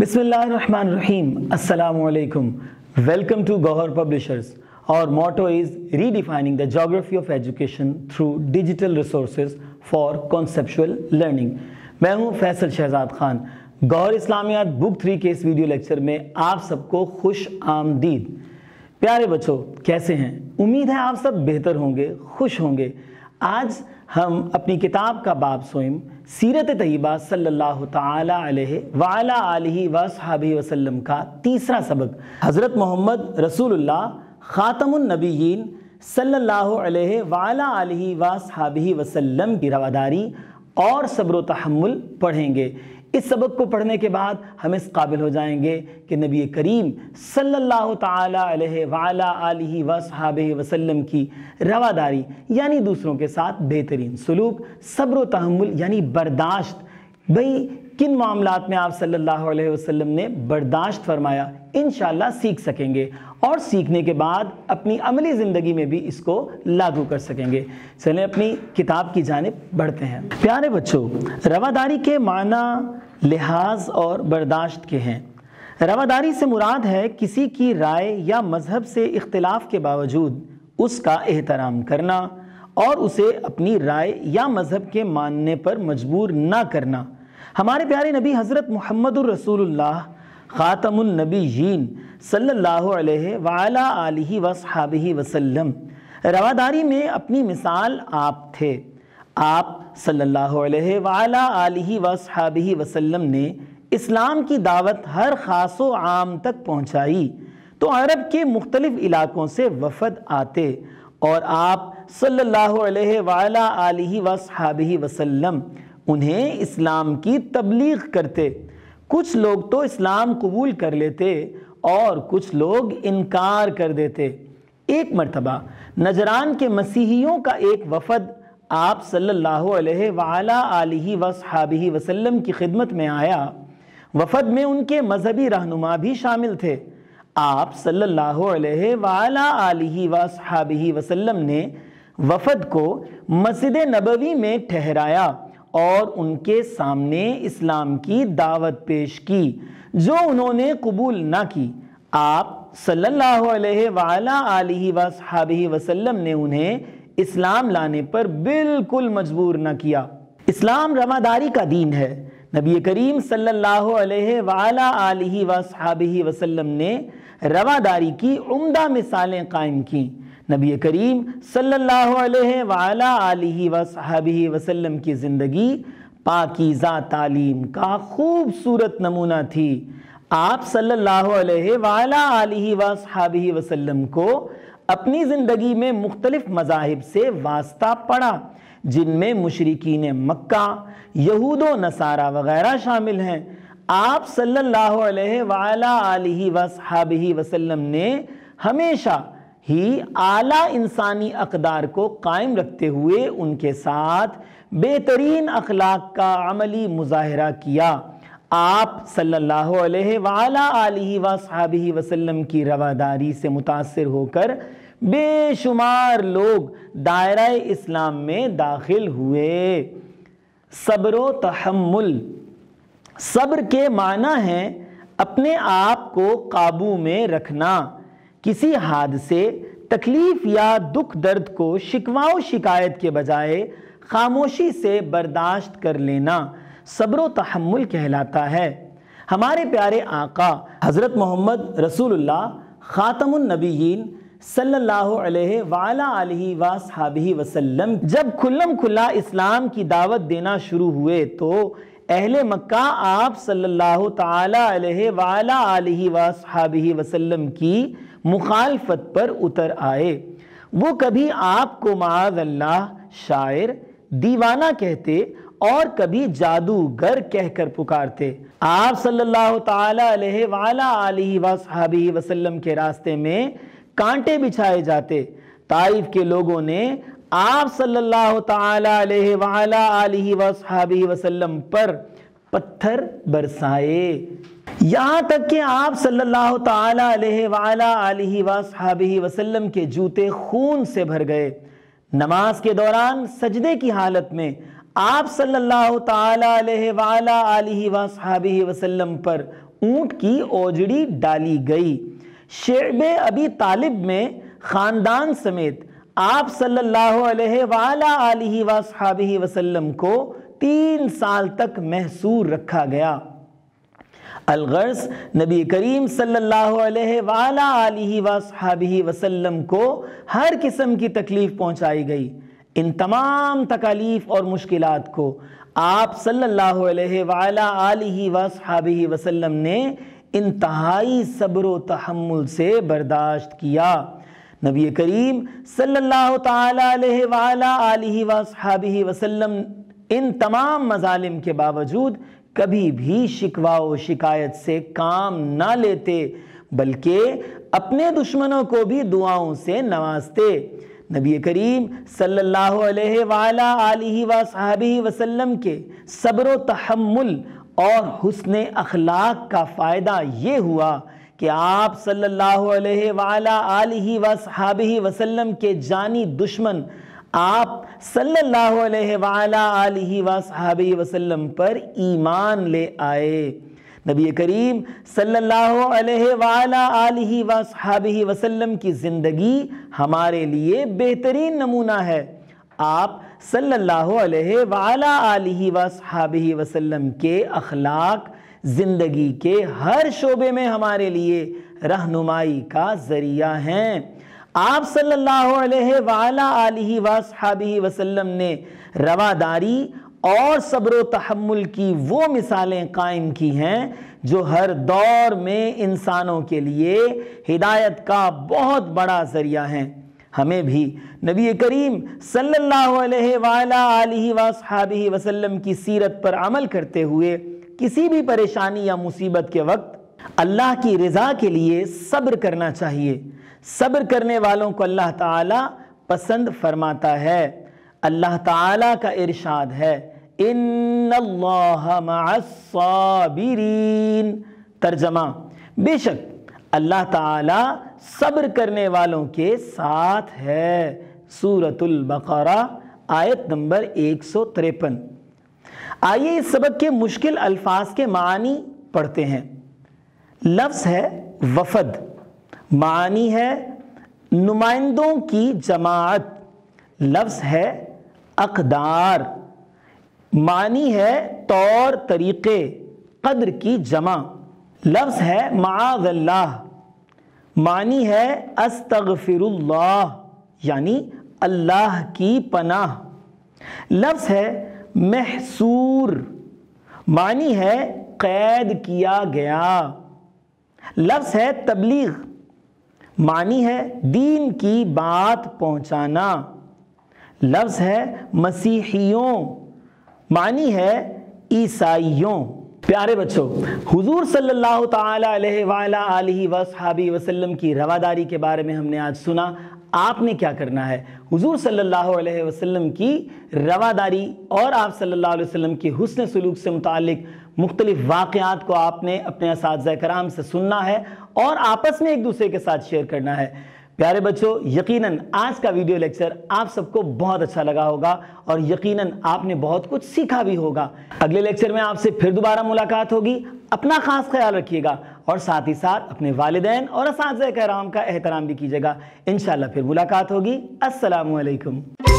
बिस्मिल्लाम अल्लाम welcome to Gauhar publishers और motto is redefining the geography of education through digital resource for conceptual learning मैं हूँ Faisal Shahzad Khan Gauhar Islamiyat book three के इस वीडियो लेक्चर में आप सबको खुश आमदीद प्यारे बच्चों कैसे हैं उम्मीद है आप सब बेहतर होंगे खुश होंगे आज हम अपनी किताब का बाप सोइम सीरत तयबा सल्ला तला वसहाब वसल्लम का तीसरा सबक हज़रत मोहम्मद रसूलुल्लाह रसूल ख़ातमनबीन सल्ला वसहाब वसल्लम की रवादारी और सब्र तहमुल पढ़ेंगे इस सबक को पढ़ने के बाद हम इस काबिल हो जाएंगे कि नबी करीम सल्लल्लाहु अलैहि वसहाब वसल्लम की रवादारी यानी दूसरों के साथ बेहतरीन सलूक सब्र तहमुल यानी बर्दाश्त भाई किन मामला में आप सल्लल्लाहु अलैहि वसल्लम ने बर्दाश्त फरमाया इन सीख सकेंगे और सीखने के बाद अपनी अमली ज़िंदगी में भी इसको लागू कर सकेंगे चलें अपनी किताब की जानब बढ़ते हैं प्यारे बच्चों रवादारी के माना लिहाज और बर्दाश्त के हैं रवादारी से मुराद है किसी की राय या मज़हब से इख्तलाफ के बावजूद उसका एहतराम करना और उसे अपनी राय या मज़हब के मानने पर मजबूर ना करना हमारे प्यारे नबी हज़रत मोहम्मद रसूलुल्लाह ख़ातमुलनबीन सल्लल्लाहु अलैहि वाला आलिही वसल्लम रवादारी में अपनी मिसाल आप थे आप सल्लल्लाहु अलैहि वाला आलिही वसल्लम ने इस्लाम की दावत हर खास आम तक पहुँचाई तो अरब के मुख्तलिफ़ इलाक़ों से वफद आते और आप सल्ला वाला आलिही वसहाबिही वसल्लम उन्हें इस्लाम की तबलीग करते कुछ लोग तो इस्लाम कबूल कर लेते और कुछ लोग इनकार कर देते एक मरतबा नजरान के मसीहियों का एक वफद आप सल्लल्लाहु अलैहि वसल्लम की खिदमत में आया वफद में उनके मजहबी रहनुमा भी शामिल थे आप सल्लल्लाहु अलैहि वसहाबी वसल्लम ने वफद को मस्जिद नबवी में ठहराया और उनके सामने इस्लाम की दावत पेश की जो उन्होंने कबूल ना की आप सल्लल्लाहु अलैहि वसल्लम ने उन्हें इस्लाम लाने पर बिल्कुल मजबूर ना किया इस्लाम रवादारी का दीन है नबी करीम सल्लल्लाहु अलैहि वसल्लम ने रवादारी की उम्दा मिसालें कायम कीं नबी करीम सल्लल्लाहु अलैहि वाली वसहबी वसल्लम की ज़िंदगी पाकिज़ा तालीम का खूबसूरत नमूना थी आप सल्लल्लाहु अलैहि वसहबी वसल्लम को अपनी ज़िंदगी में मुख्तलिफ़ मजाहब से वास्ता पड़ा जिनमें मशरकिन मक्का यहूद नसारा वगैरह शामिल हैं आप सल्लल्लाहु अलैहि वाली वसहबी वसल्लम ने हमेशा ही आला इंसानी अकदार को कायम रखते हुए उनके साथ बेहतरीन अखलाक का अमली मुजाहरा किया आप सल्लल्लाहु अलैहि व सहाबी वसल्लम की रवादारी से मुतासर होकर बेशुमार लोग दायरा इस्लाम में दाखिल हुए सब्र तहमुल सब्र के माना है अपने आप को काबू में रखना किसी हादसे तकलीफ या दुख दर्द को शिकवाओ शिकायत के बजाय खामोशी से बर्दाश्त कर लेना सब्र तहमुल कहलाता है हमारे प्यारे आका हज़रत मोहम्मद रसूलुल्लाह ख़ातमनबी सल्लल्लाहु अलैहि वाला वसल्लम जब खुल्लम खुल्ला इस्लाम की दावत देना शुरू हुए तो अहले मक्का आप सल्लल्लाहु तला अलैहि वाला वसलम वसल्लम की मुखालफत पर उतर आए वो कभी आपको माज अल्लाह शायर दीवाना कहते और कभी जादूगर कहकर पुकारते आप सल्लल्लाहु अलैहि वसल्लम के रास्ते में कांटे बिछाए जाते ताइफ के लोगों ने आप सल्लल्लाहु अलैहि वसल्लम पर पत्थर बरसाए यहाँ तक कि आप सल्लल्लाहु अलैहि वसल्लम के जूते खून से भर गए नमाज के दौरान सजदे की हालत में आप सल्लल्लाहु अलैहि वसल्लम पर ऊंट की ओजड़ी डाली गई शेब अबी तालिब में ख़ानदान समेत आप सल्लल्लाहु अलैहि वसल्लम को तीन साल तक महसूर रखा गया अलगर्स नबी करीम सल्लल्लाहु अलैहि वसहाबी वसल्लम को हर किस्म की तकलीफ़ पहुंचाई गई इन तमाम तकालीफ और मुश्किल को आप सल्लल्लाहु अलैहि वसहाबी वसल्लम ने इंतहाई सब्र तहमुल से बर्दाश्त किया नबी करीम सल्लल्लाहु अलैहि वसल्लम इन तमाम मजालिम के बावजूद कभी भी शिकवा शिकायत से काम ना लेते बल्कि अपने दुश्मनों को भी दुआओं से नवाजते नबी करीम सल्लल्लाहु अलैहि वसहबी वसल्लम के सब्र तहमुल और हुस्न अखलाक का फ़ायदा ये हुआ कि आप सल्लल्लाहु अलैहि वसहबी वसल्लम के जानी दुश्मन आप वसल्लम पर ईमान ले आए नबी करीम सल्लल्लाहु अलैहि वसल्लम की ज़िंदगी हमारे लिए बेहतरीन नमूना है आप सल्लल्लाहु अलैहि वसल्लम के अखलाक ज़िंदगी के हर शोबे में हमारे लिए रहनुमाई का ज़रिया हैं आप सल्लल्लाहु अलैहि वसहाबी वसल्लम ने रवादारी और सब्र तहमुल की वो मिसालें कायम की हैं जो हर दौर में इंसानों के लिए हिदायत का बहुत बड़ा ज़रिया हैं हमें भी नबी करीम सल्लल्लाहु अलैहि वसहाबी वसल्लम की सीरत पर अमल करते हुए किसी भी परेशानी या मुसीबत के वक्त अल्लाह की रज़ा के लिए सब्र करना चाहिए सब्र करने वालों को अल्लाह ताला पसंद फरमाता है अल्लाह ताला का इरशाद है इन साबिरीन तर्जमा बेशक अल्लाह ताला सब्र करने वालों के साथ है सूरतुल बकरा आयत नंबर एक सौ तिरपन आइए इस सबक के मुश्किल अल्फाज के मानी पढ़ते हैं लफ्ज़ है वफद मानी है नुमाइंदों की जमात लफ्ज़ है अकदार मानी है तौर तरीक़े कद्र की जमा लफ्ज़ है माज़ल्लाह मानी है अस्तगफिरुल्लाह यानी अल्लाह की पनाह लफ्ज़ है महसूर मानी है कैद किया गया लफ्ज़ है तबलीग मानी है दीन की बात पहुंचाना लफ्ज़ है मसीहियों मानी है ईसाइयों प्यारे बच्चों हुजूर सल्लल्लाहु अलैहि वसल्लम की रवादारी के बारे में हमने आज सुना आपने क्या करना है हुजूर सल्लल्लाहु अलैहि वसल्लम की रवादारी और आप सल्लल्लाहु अलैहि वसल्लम की हुस्न सलूक से मुतक मुख्तलिफ़ वाक़ात को आपने अपने इस कराम से सुनना है और आपस में एक दूसरे के साथ शेयर करना है प्यारे बच्चों यकीनन आज का वीडियो लेक्चर आप सबको बहुत अच्छा लगा होगा और यकीनन आपने बहुत कुछ सीखा भी होगा अगले लेक्चर में आपसे फिर दोबारा मुलाकात होगी अपना खास ख्याल रखिएगा और साथ ही साथ अपने वालदेन और इस कराम का एहतराम भी कीजिएगा इन फिर मुलाकात होगी असलकम